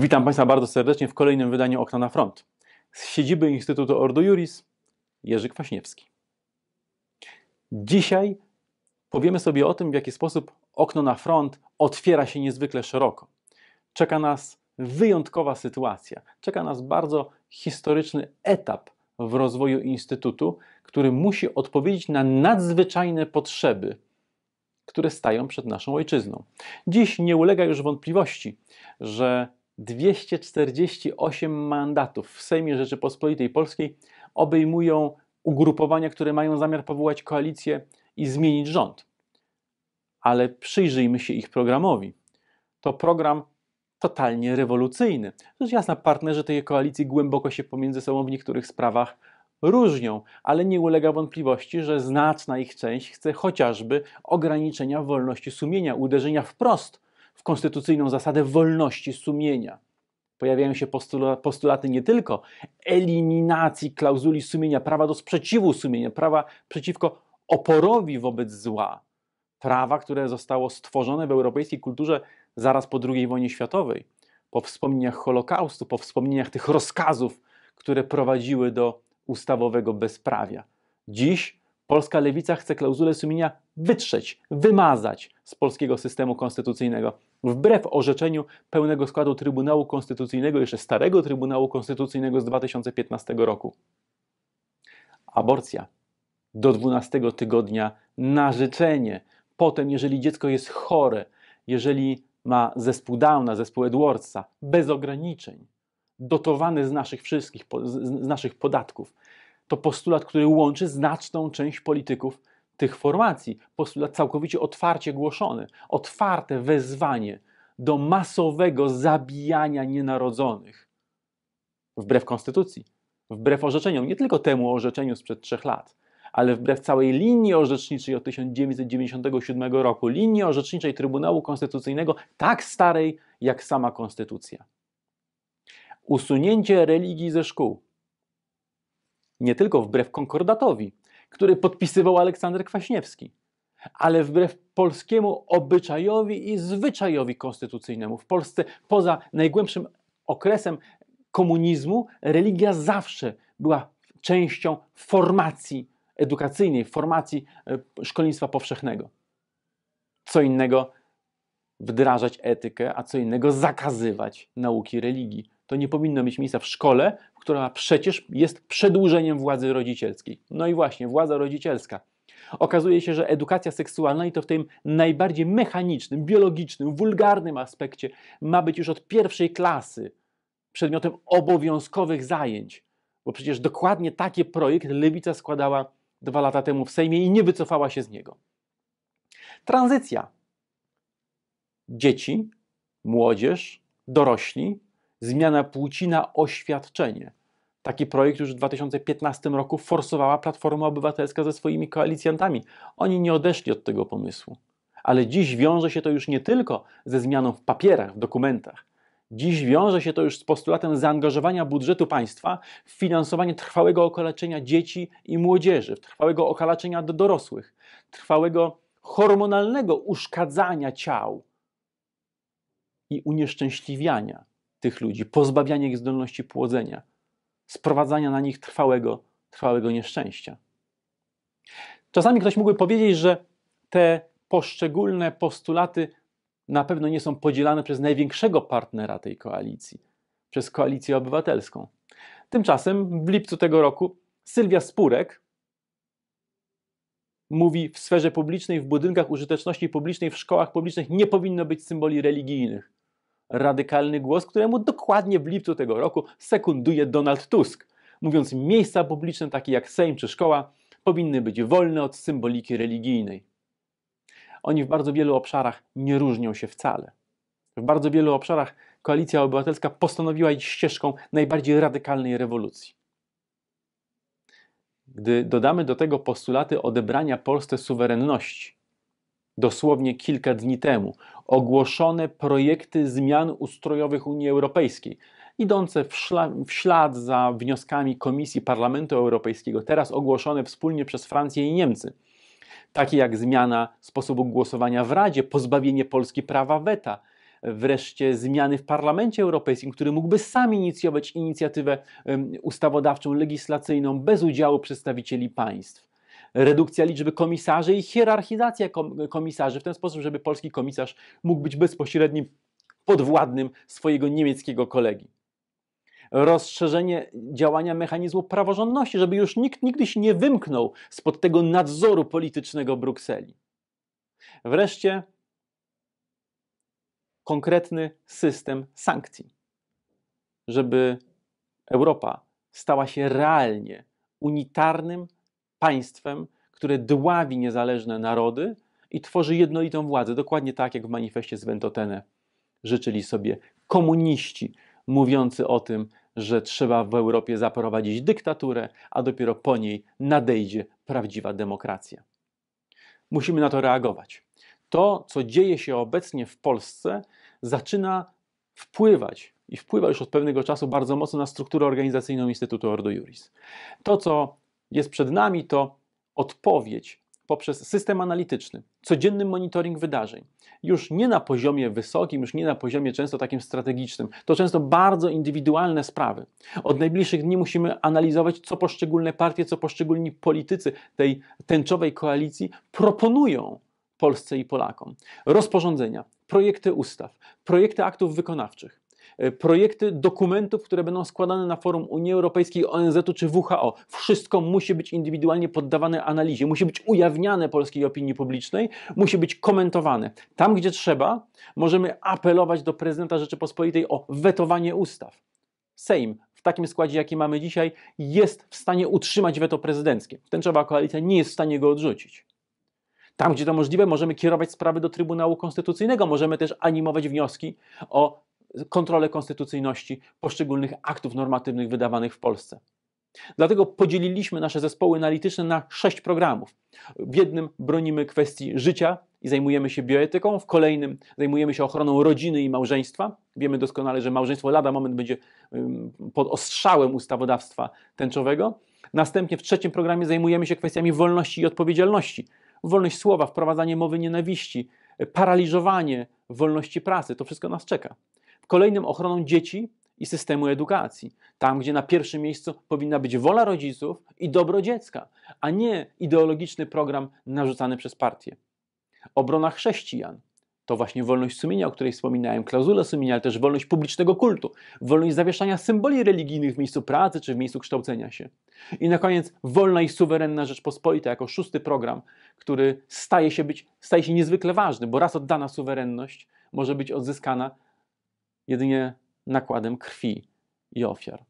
Witam Państwa bardzo serdecznie w kolejnym wydaniu Okna na Front. Z siedziby Instytutu Ordo Juris Jerzy Kwaśniewski. Dzisiaj powiemy sobie o tym, w jaki sposób okno na front otwiera się niezwykle szeroko. Czeka nas wyjątkowa sytuacja, czeka nas bardzo historyczny etap w rozwoju Instytutu, który musi odpowiedzieć na nadzwyczajne potrzeby które stają przed naszą ojczyzną. Dziś nie ulega już wątpliwości, że 248 mandatów w Sejmie Rzeczypospolitej Polskiej obejmują ugrupowania, które mają zamiar powołać koalicję i zmienić rząd. Ale przyjrzyjmy się ich programowi. To program totalnie rewolucyjny. Rzecz jasna, partnerzy tej koalicji głęboko się pomiędzy sobą w niektórych sprawach różnią, ale nie ulega wątpliwości, że znaczna ich część chce chociażby ograniczenia wolności sumienia, uderzenia wprost w konstytucyjną zasadę wolności sumienia. Pojawiają się postula postulaty nie tylko eliminacji klauzuli sumienia, prawa do sprzeciwu sumienia, prawa przeciwko oporowi wobec zła, prawa, które zostało stworzone w europejskiej kulturze zaraz po II wojnie światowej, po wspomnieniach Holokaustu, po wspomnieniach tych rozkazów, które prowadziły do ustawowego bezprawia. Dziś Polska lewica chce klauzulę sumienia wytrzeć, wymazać z polskiego systemu konstytucyjnego. Wbrew orzeczeniu pełnego składu Trybunału Konstytucyjnego, jeszcze starego Trybunału Konstytucyjnego z 2015 roku. Aborcja do 12 tygodnia na życzenie. Potem, jeżeli dziecko jest chore, jeżeli ma zespół Downa, zespół Edwardsa, bez ograniczeń, dotowany z naszych wszystkich, z naszych podatków to postulat, który łączy znaczną część polityków tych formacji. Postulat całkowicie otwarcie głoszony, otwarte wezwanie do masowego zabijania nienarodzonych wbrew konstytucji, wbrew orzeczeniom, nie tylko temu orzeczeniu sprzed trzech lat, ale wbrew całej linii orzeczniczej od 1997 roku, linii orzeczniczej Trybunału Konstytucyjnego, tak starej jak sama konstytucja. Usunięcie religii ze szkół, nie tylko wbrew konkordatowi, który podpisywał Aleksander Kwaśniewski, ale wbrew polskiemu obyczajowi i zwyczajowi konstytucyjnemu. W Polsce poza najgłębszym okresem komunizmu religia zawsze była częścią formacji edukacyjnej, formacji e, szkolnictwa powszechnego. Co innego wdrażać etykę, a co innego zakazywać nauki religii to nie powinno mieć miejsca w szkole, która przecież jest przedłużeniem władzy rodzicielskiej. No i właśnie, władza rodzicielska. Okazuje się, że edukacja seksualna i to w tym najbardziej mechanicznym, biologicznym, wulgarnym aspekcie ma być już od pierwszej klasy przedmiotem obowiązkowych zajęć. Bo przecież dokładnie taki projekt Lewica składała dwa lata temu w Sejmie i nie wycofała się z niego. Tranzycja. Dzieci, młodzież, dorośli zmiana płci na oświadczenie. Taki projekt już w 2015 roku forsowała Platforma Obywatelska ze swoimi koalicjantami. Oni nie odeszli od tego pomysłu. Ale dziś wiąże się to już nie tylko ze zmianą w papierach, w dokumentach. Dziś wiąże się to już z postulatem zaangażowania budżetu państwa w finansowanie trwałego okaleczenia dzieci i młodzieży, trwałego okaleczenia do dorosłych, trwałego hormonalnego uszkadzania ciał i unieszczęśliwiania tych ludzi, pozbawianie ich zdolności płodzenia, sprowadzania na nich trwałego, trwałego nieszczęścia. Czasami ktoś mógłby powiedzieć, że te poszczególne postulaty na pewno nie są podzielane przez największego partnera tej koalicji, przez koalicję obywatelską. Tymczasem w lipcu tego roku Sylwia Spurek mówi w sferze publicznej, w budynkach użyteczności publicznej, w szkołach publicznych nie powinno być symboli religijnych radykalny głos, któremu dokładnie w lipcu tego roku sekunduje Donald Tusk, mówiąc miejsca publiczne takie jak Sejm czy szkoła powinny być wolne od symboliki religijnej. Oni w bardzo wielu obszarach nie różnią się wcale. W bardzo wielu obszarach koalicja obywatelska postanowiła iść ścieżką najbardziej radykalnej rewolucji. Gdy dodamy do tego postulaty odebrania Polsce suwerenności, dosłownie kilka dni temu ogłoszone projekty zmian ustrojowych Unii Europejskiej, idące w, szla, w ślad za wnioskami Komisji Parlamentu Europejskiego, teraz ogłoszone wspólnie przez Francję i Niemcy. Takie jak zmiana sposobu głosowania w Radzie, pozbawienie Polski prawa weta, wreszcie zmiany w Parlamencie Europejskim, który mógłby sam inicjować inicjatywę ustawodawczą, legislacyjną bez udziału przedstawicieli państw redukcja liczby komisarzy i hierarchizacja komisarzy w ten sposób, żeby polski komisarz mógł być bezpośrednim podwładnym swojego niemieckiego kolegi. Rozszerzenie działania mechanizmu praworządności, żeby już nikt nigdy się nie wymknął spod tego nadzoru politycznego Brukseli. Wreszcie konkretny system sankcji, żeby Europa stała się realnie unitarnym, państwem, które dławi niezależne narody i tworzy jednolitą władzę, dokładnie tak jak w manifestie z Ventotene życzyli sobie komuniści, mówiący o tym, że trzeba w Europie zaprowadzić dyktaturę, a dopiero po niej nadejdzie prawdziwa demokracja. Musimy na to reagować. To, co dzieje się obecnie w Polsce, zaczyna wpływać i wpływa już od pewnego czasu bardzo mocno na strukturę organizacyjną Instytutu Ordo Juris. To, co jest przed nami, to odpowiedź poprzez system analityczny, codzienny monitoring wydarzeń. Już nie na poziomie wysokim, już nie na poziomie często takim strategicznym. To często bardzo indywidualne sprawy. Od najbliższych dni musimy analizować, co poszczególne partie, co poszczególni politycy tej tęczowej koalicji proponują Polsce i Polakom. Rozporządzenia, projekty ustaw, projekty aktów wykonawczych. E, projekty dokumentów, które będą składane na forum Unii Europejskiej, ONZ-u czy WHO. Wszystko musi być indywidualnie poddawane analizie, musi być ujawniane polskiej opinii publicznej, musi być komentowane. Tam, gdzie trzeba, możemy apelować do prezydenta Rzeczypospolitej o wetowanie ustaw. Sejm w takim składzie, jaki mamy dzisiaj, jest w stanie utrzymać weto prezydenckie. Ten trzeba koalicja nie jest w stanie go odrzucić. Tam, gdzie to możliwe, możemy kierować sprawy do Trybunału Konstytucyjnego, możemy też animować wnioski o kontrolę konstytucyjności poszczególnych aktów normatywnych wydawanych w Polsce. Dlatego podzieliliśmy nasze zespoły analityczne na sześć programów. W jednym bronimy kwestii życia i zajmujemy się bioetyką, w kolejnym zajmujemy się ochroną rodziny i małżeństwa. Wiemy doskonale, że małżeństwo lada moment będzie pod ostrzałem ustawodawstwa tęczowego. Następnie w trzecim programie zajmujemy się kwestiami wolności i odpowiedzialności. Wolność słowa, wprowadzanie mowy nienawiści, paraliżowanie wolności prasy to wszystko nas czeka. Kolejnym ochroną dzieci i systemu edukacji. Tam, gdzie na pierwszym miejscu powinna być wola rodziców i dobro dziecka, a nie ideologiczny program narzucany przez partię. Obrona chrześcijan to właśnie wolność sumienia, o której wspominałem, klauzula sumienia, ale też wolność publicznego kultu, wolność zawieszania symboli religijnych w miejscu pracy czy w miejscu kształcenia się. I na koniec wolna i suwerenna Rzeczpospolita jako szósty program, który staje się, być, staje się niezwykle ważny, bo raz oddana suwerenność może być odzyskana jedynie nakładem krwi i ofiar.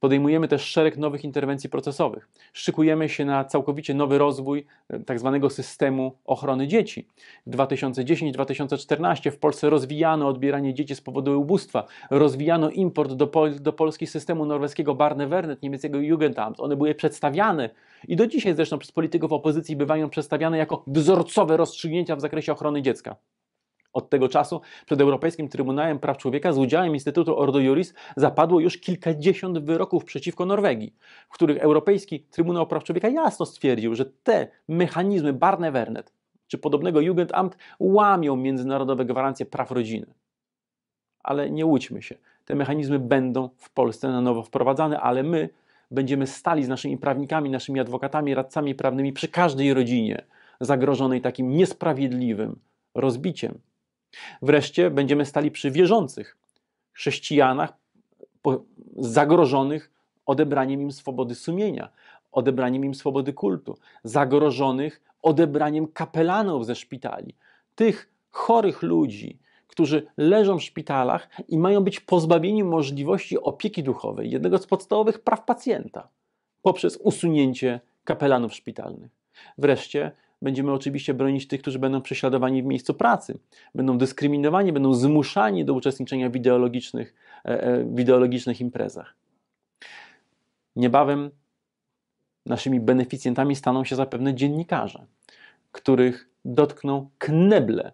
Podejmujemy też szereg nowych interwencji procesowych. Szykujemy się na całkowicie nowy rozwój e, tzw. Tak systemu ochrony dzieci. 2010-2014 w Polsce rozwijano odbieranie dzieci z powodu ubóstwa, rozwijano import do, Pol do Polski systemu norweskiego Barnevernet, niemieckiego Jugendamt. One były przedstawiane i do dzisiaj zresztą przez polityków opozycji bywają przedstawiane jako wzorcowe rozstrzygnięcia w zakresie ochrony dziecka. Od tego czasu przed Europejskim Trybunałem Praw Człowieka z udziałem Instytutu Ordo Juris zapadło już kilkadziesiąt wyroków przeciwko Norwegii, w których Europejski Trybunał Praw Człowieka jasno stwierdził, że te mechanizmy Barnevernet, czy podobnego Jugendamt łamią międzynarodowe gwarancje praw rodziny. Ale nie łudźmy się, te mechanizmy będą w Polsce na nowo wprowadzane, ale my będziemy stali z naszymi prawnikami, naszymi adwokatami, radcami prawnymi przy każdej rodzinie zagrożonej takim niesprawiedliwym rozbiciem Wreszcie będziemy stali przy wierzących, chrześcijanach zagrożonych odebraniem im swobody sumienia, odebraniem im swobody kultu, zagrożonych odebraniem kapelanów ze szpitali, tych chorych ludzi, którzy leżą w szpitalach i mają być pozbawieni możliwości opieki duchowej, jednego z podstawowych praw pacjenta, poprzez usunięcie kapelanów szpitalnych. Wreszcie będziemy oczywiście bronić tych, którzy będą prześladowani w miejscu pracy, będą dyskryminowani, będą zmuszani do uczestniczenia w ideologicznych, e, e, w ideologicznych imprezach. Niebawem naszymi beneficjentami staną się zapewne dziennikarze, których dotkną kneble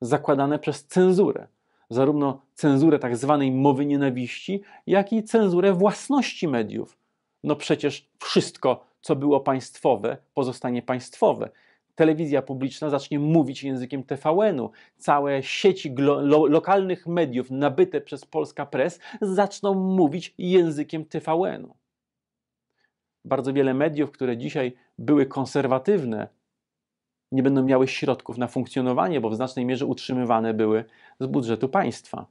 zakładane przez cenzurę. Zarówno cenzurę tak zwanej mowy nienawiści, jak i cenzurę własności mediów. No przecież wszystko, co było państwowe, pozostanie państwowe telewizja publiczna zacznie mówić językiem TVN-u, całe sieci lo lokalnych mediów nabyte przez Polska Press zaczną mówić językiem TVN-u. Bardzo wiele mediów, które dzisiaj były konserwatywne, nie będą miały środków na funkcjonowanie, bo w znacznej mierze utrzymywane były z budżetu państwa.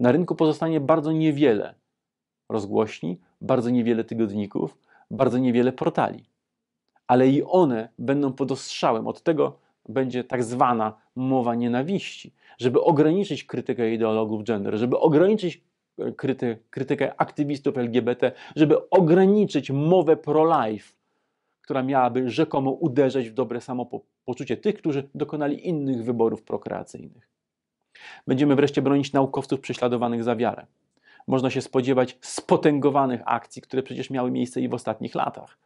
Na rynku pozostanie bardzo niewiele rozgłośni, bardzo niewiele tygodników, bardzo niewiele portali ale i one będą pod ostrzałem. Od tego będzie tak zwana mowa nienawiści, żeby ograniczyć krytykę ideologów gender, żeby ograniczyć e, kryty, krytykę aktywistów LGBT, żeby ograniczyć mowę pro-life, która miałaby rzekomo uderzać w dobre samopoczucie tych, którzy dokonali innych wyborów prokreacyjnych. Będziemy wreszcie bronić naukowców prześladowanych za wiarę. Można się spodziewać spotęgowanych akcji, które przecież miały miejsce i w ostatnich latach.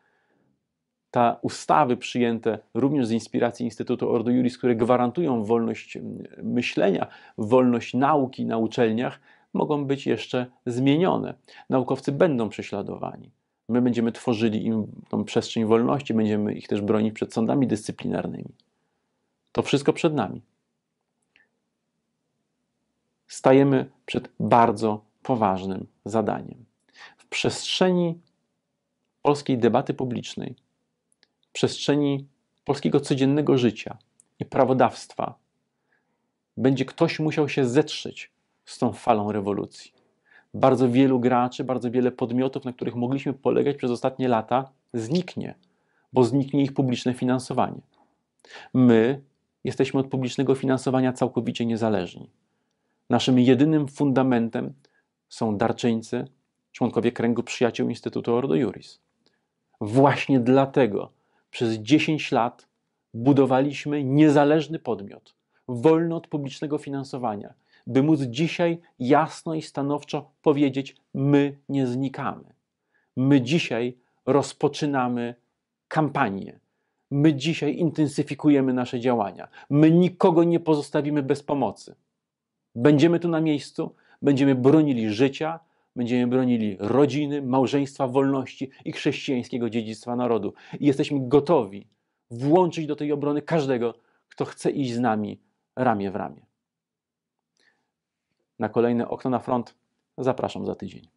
Ta ustawy przyjęte również z inspiracji Instytutu Ordo Juris, które gwarantują wolność mm, myślenia, wolność nauki na uczelniach, mogą być jeszcze zmienione. Naukowcy będą prześladowani. My będziemy tworzyli im tą przestrzeń wolności, będziemy ich też bronić przed sądami dyscyplinarnymi. To wszystko przed nami. Stajemy przed bardzo poważnym zadaniem. W przestrzeni polskiej debaty publicznej przestrzeni polskiego codziennego życia i prawodawstwa będzie ktoś musiał się zetrzeć z tą falą rewolucji. Bardzo wielu graczy, bardzo wiele podmiotów, na których mogliśmy polegać przez ostatnie lata, zniknie, bo zniknie ich publiczne finansowanie. My jesteśmy od publicznego finansowania całkowicie niezależni. Naszym jedynym fundamentem są darczyńcy, członkowie kręgu przyjaciół Instytutu Ordo Juris. Właśnie dlatego przez 10 lat budowaliśmy niezależny podmiot, wolny od publicznego finansowania, by móc dzisiaj jasno i stanowczo powiedzieć: My nie znikamy. My dzisiaj rozpoczynamy kampanię. My dzisiaj intensyfikujemy nasze działania. My nikogo nie pozostawimy bez pomocy. Będziemy tu na miejscu, będziemy bronili życia, Będziemy bronili rodziny, małżeństwa, wolności i chrześcijańskiego dziedzictwa narodu. I jesteśmy gotowi włączyć do tej obrony każdego, kto chce iść z nami ramię w ramię. Na kolejne okno na front zapraszam za tydzień.